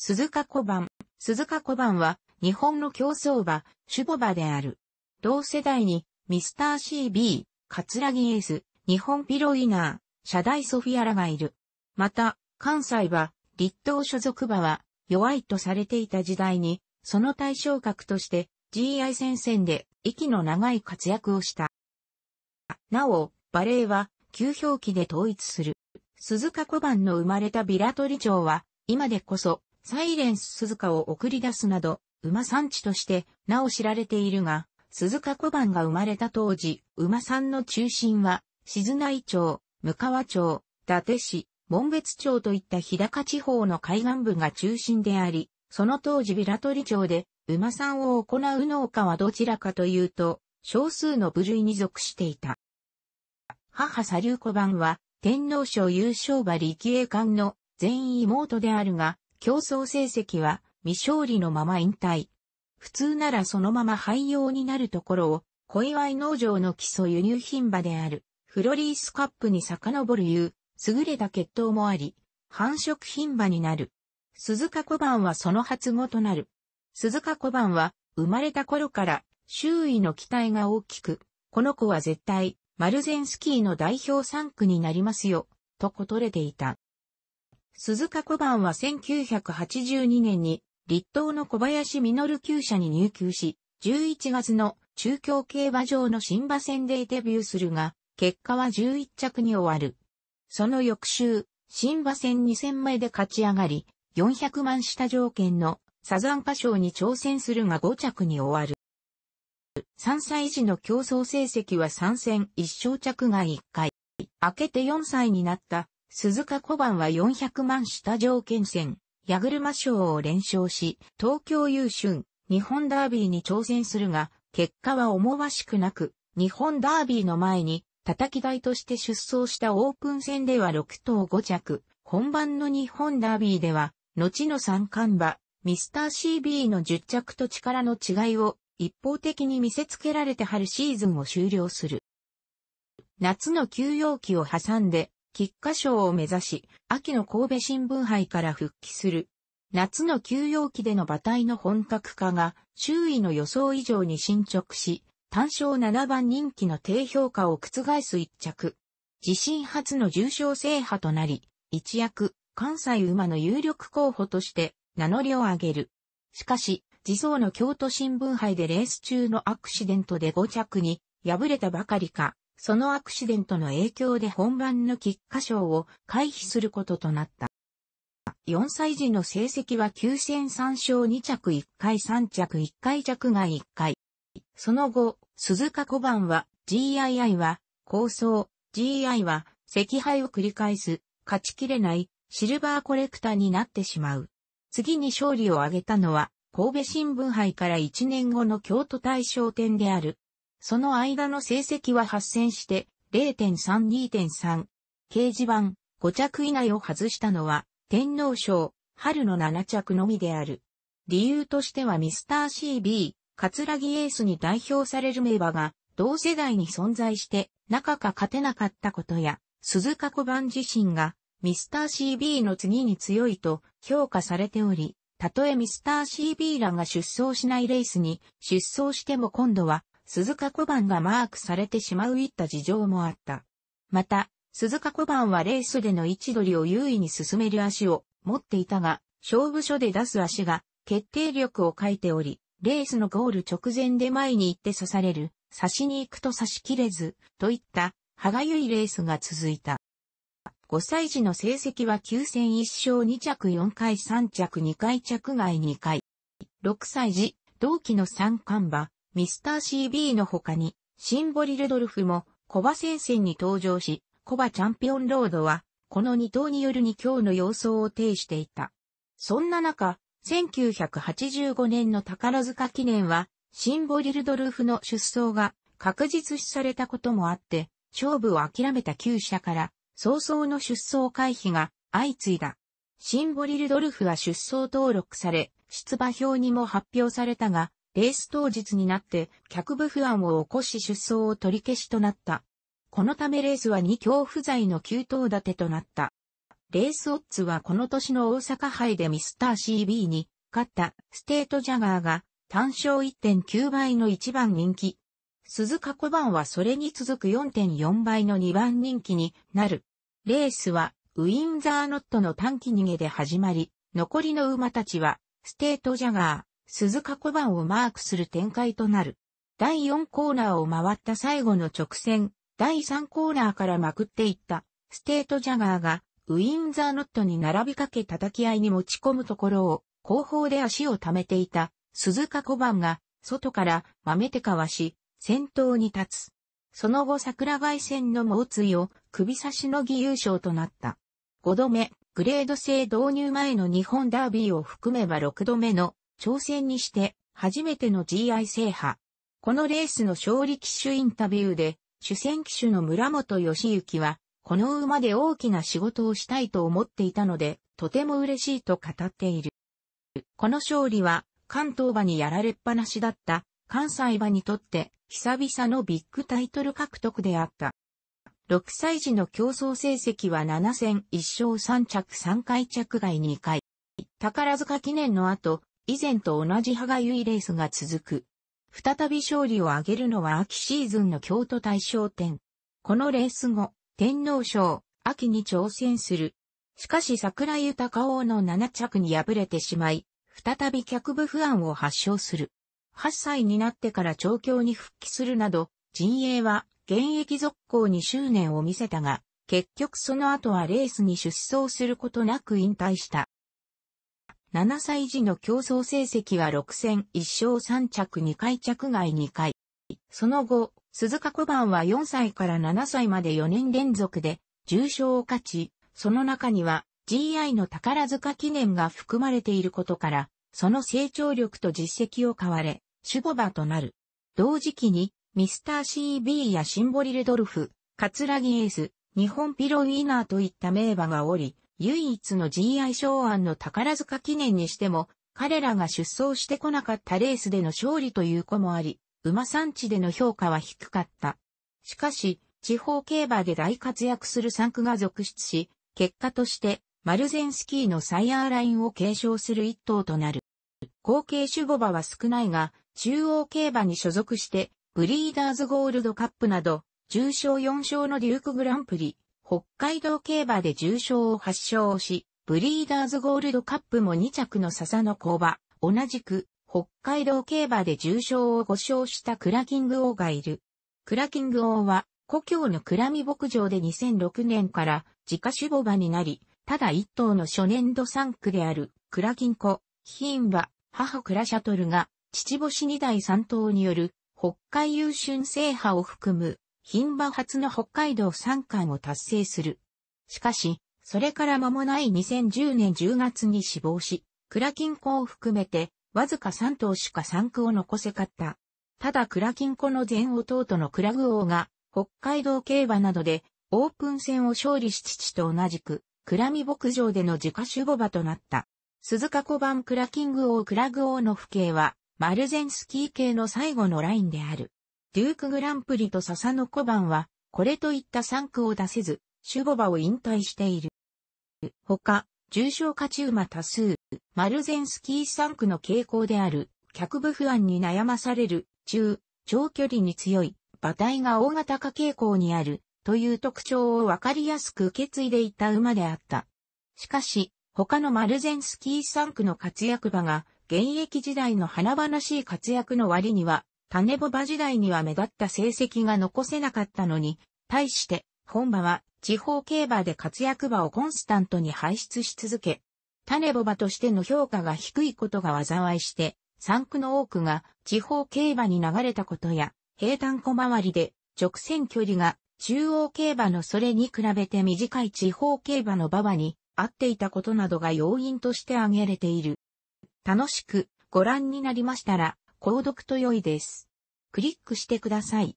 鈴鹿小判。鈴鹿小判は日本の競争馬、守護馬である。同世代にミスター CB、カツラギエース、日本ピロイナー、社大ソフィアラがいる。また、関西は立東所属馬は弱いとされていた時代に、その対象格として GI 戦線で息の長い活躍をした。なお、バレーは旧表記で統一する。鈴鹿小判の生まれたビラトリ町は、今でこそサイレンス鈴鹿を送り出すなど、馬産地としてなお知られているが、鈴鹿小判が生まれた当時、馬産の中心は、静内町、向川町、伊達市、門別町といった日高地方の海岸部が中心であり、その当時平取町で馬産を行う農家はどちらかというと、少数の部類に属していた。母左流小判は、天皇賞優勝馬力栄館の全員妹であるが、競争成績は未勝利のまま引退。普通ならそのまま廃用になるところを、小祝農場の基礎輸入品馬である、フロリースカップに遡る優、優れた血統もあり、繁殖品馬になる。鈴鹿小判はその発語となる。鈴鹿小判は、生まれた頃から、周囲の期待が大きく、この子は絶対、マルゼンスキーの代表3区になりますよ、ととれていた。鈴鹿小判は1982年に、立東の小林実旧舎に入球し、11月の中京競馬場の新馬戦でデビューするが、結果は11着に終わる。その翌週、新馬戦2戦目で勝ち上がり、400万下条件のサザンカ賞に挑戦するが5着に終わる。3歳児の競争成績は3戦1勝着が1回。明けて4歳になった鈴鹿小判は400万下条件戦、矢車賞を連勝し、東京優春、日本ダービーに挑戦するが、結果は思わしくなく、日本ダービーの前に、叩き台として出走したオープン戦では6頭5着、本番の日本ダービーでは、後の三冠馬、ミスター CB の10着と力の違いを一方的に見せつけられて春シーズンを終了する。夏の休養期を挟んで菊花賞を目指し、秋の神戸新聞杯から復帰する。夏の休養期での馬体の本格化が周囲の予想以上に進捗し、単勝7番人気の低評価を覆す一着。自身初の重賞制覇となり、一躍、関西馬の有力候補として名乗りを上げる。しかし、自走の京都新聞杯でレース中のアクシデントで5着に敗れたばかりか、そのアクシデントの影響で本番の菊花賞を回避することとなった。4歳児の成績は9戦3勝2着1回3着1回着外1回。その後、鈴鹿小判は、GII は、構想、GI は、赤敗を繰り返す、勝ちきれない、シルバーコレクターになってしまう。次に勝利を挙げたのは、神戸新聞杯から1年後の京都大賞典である、その間の成績は発戦して、0.3-2.3。掲示板、5着以内を外したのは、天皇賞、春の7着のみである。理由としてはミスター CB、カツラギエースに代表される名馬が、同世代に存在して、中か勝てなかったことや、鈴鹿小判自身が、ミスター CB の次に強いと評価されており、たとえミスター CB らが出走しないレースに出走しても今度は鈴鹿小判がマークされてしまういった事情もあった。また、鈴鹿小判はレースでの位置取りを優位に進める足を持っていたが、勝負所で出す足が決定力を欠いており、レースのゴール直前で前に行って刺される、刺しに行くと刺し切れず、といった歯がゆいレースが続いた。5歳児の成績は9戦1勝2着4回3着2回着外2回。6歳児、同期の3冠馬、ミスター CB の他に、シンボリルドルフもコバ戦線に登場し、コバチャンピオンロードは、この2頭による2強の様相を呈していた。そんな中、1985年の宝塚記念は、シンボリルドルフの出走が確実視されたこともあって、勝負を諦めた旧社から、早々の出走回避が相次いだ。シンボリルドルフは出走登録され、出馬表にも発表されたが、レース当日になって脚部不安を起こし出走を取り消しとなった。このためレースは2強不在の9頭立てとなった。レースオッズはこの年の大阪杯でミスター CB に勝ったステートジャガーが単勝1.9倍の1番人気。鈴鹿小判はそれに続く4.4倍の2番人気になる。レースはウィンザーノットの短期逃げで始まり、残りの馬たちはステートジャガー、鈴鹿小判をマークする展開となる。第4コーナーを回った最後の直線、第3コーナーからまくっていった、ステートジャガーが、ウィンザーノットに並びかけ叩き合いに持ち込むところを、後方で足を溜めていた、鈴鹿小判が、外から豆手かわし、先頭に立つ。その後桜外線の猛追を首差しのぎ優勝となった。5度目、グレード制導入前の日本ダービーを含めば6度目の挑戦にして初めての GI 制覇。このレースの勝利騎手インタビューで、主戦騎手の村本義行は、この馬で大きな仕事をしたいと思っていたので、とても嬉しいと語っている。この勝利は、関東馬にやられっぱなしだった関西馬にとって久々のビッグタイトル獲得であった。6歳児の競争成績は7戦1勝3着3回着外2回。宝塚記念の後、以前と同じ歯がゆいレースが続く。再び勝利を挙げるのは秋シーズンの京都大賞典。このレース後、天皇賞、秋に挑戦する。しかし桜井豊王の7着に敗れてしまい、再び脚部不安を発症する。8歳になってから調教に復帰するなど、陣営は現役続行に執念を見せたが、結局その後はレースに出走することなく引退した。7歳児の競争成績は6戦1勝3着2回着外2回。その後、鈴鹿小判は4歳から7歳まで4年連続で重賞を勝ち、その中には GI の宝塚記念が含まれていることから、その成長力と実績を買われ、守護馬となる。同時期に、ミスター CB やシンボリルドルフ、カツラギエース、日本ピロウィーナーといった名馬がおり、唯一の GI 賞案の宝塚記念にしても、彼らが出走してこなかったレースでの勝利という子もあり、馬産地での評価は低かった。しかし、地方競馬で大活躍する産区が続出し、結果として、マルゼンスキーのサイヤーラインを継承する一頭となる。後継種母馬は少ないが、中央競馬に所属して、ブリーダーズゴールドカップなど、重賞4勝のデュークグランプリ、北海道競馬で重賞を発症し、ブリーダーズゴールドカップも2着の笹の工場、同じく、北海道競馬で重賞を5勝したクラキング王がいる。クラキング王は、故郷のクラミ牧場で2006年から自家守母馬になり、ただ一頭の初年度産区である、クラキンコ、ン馬、母クラシャトルが、父星二代三頭による、北海優春制覇を含む品馬初の北海道三冠を達成する。しかし、それから間もない2010年10月に死亡し、倉金庫を含めて、わずか3頭しか3区を残せかった。ただ倉金庫の前弟のクラグ王が、北海道競馬などで、オープン戦を勝利し父と同じく、ラミ牧場での自家守護馬となった。鈴鹿小判ラキング王クラグ王の父兄は、マルゼンスキー系の最後のラインである。デュークグランプリと笹の小判は、これといった3区を出せず、守護馬を引退している。他、重症勝ち馬多数、マルゼンスキー3区の傾向である、脚部不安に悩まされる、中、長距離に強い、馬体が大型化傾向にある、という特徴をわかりやすく受け継いでいた馬であった。しかし、他のマルゼンスキー3区の活躍馬が、現役時代の華々しい活躍の割には、種ボバ時代には目立った成績が残せなかったのに、対して、本場は地方競馬で活躍馬をコンスタントに排出し続け、種ボバとしての評価が低いことが災いして、産区の多くが地方競馬に流れたことや、平坦小回りで直線距離が中央競馬のそれに比べて短い地方競馬の馬場に合っていたことなどが要因として挙げられている。楽しくご覧になりましたら、購読と良いです。クリックしてください。